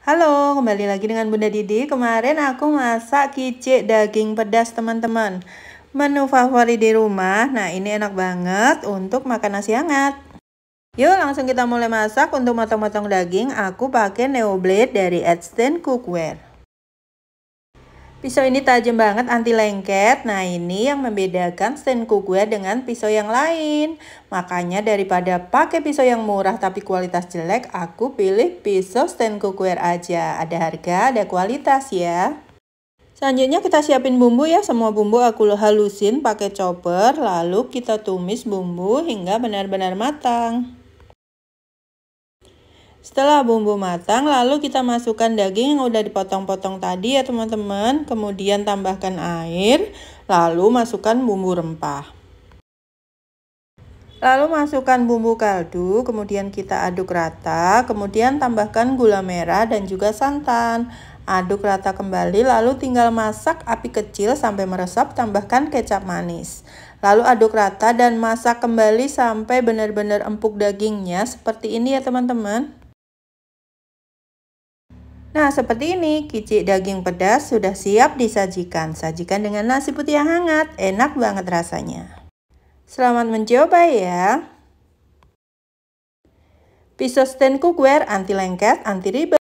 Halo, kembali lagi dengan Bunda Didi. Kemarin aku masak kicik daging pedas, teman-teman. Menu favorit di rumah. Nah, ini enak banget untuk makan nasi hangat. Yuk, langsung kita mulai masak. Untuk motong-motong daging, aku pakai Neoblade dari Edstein Cookware. Pisau ini tajam banget, anti lengket. Nah, ini yang membedakan stainku gue dengan pisau yang lain. Makanya daripada pakai pisau yang murah tapi kualitas jelek, aku pilih pisau stand cookware aja. Ada harga, ada kualitas ya. Selanjutnya kita siapin bumbu ya. Semua bumbu aku halusin pakai chopper, lalu kita tumis bumbu hingga benar-benar matang. Setelah bumbu matang, lalu kita masukkan daging yang udah dipotong-potong tadi ya teman-teman. Kemudian tambahkan air, lalu masukkan bumbu rempah. Lalu masukkan bumbu kaldu, kemudian kita aduk rata, kemudian tambahkan gula merah dan juga santan. Aduk rata kembali, lalu tinggal masak api kecil sampai meresap, tambahkan kecap manis. Lalu aduk rata dan masak kembali sampai benar-benar empuk dagingnya, seperti ini ya teman-teman. Nah, seperti ini, kicik daging pedas sudah siap disajikan. Sajikan dengan nasi putih yang hangat, enak banget rasanya. Selamat mencoba ya. Pisau stand cookware anti lengket, anti ribet.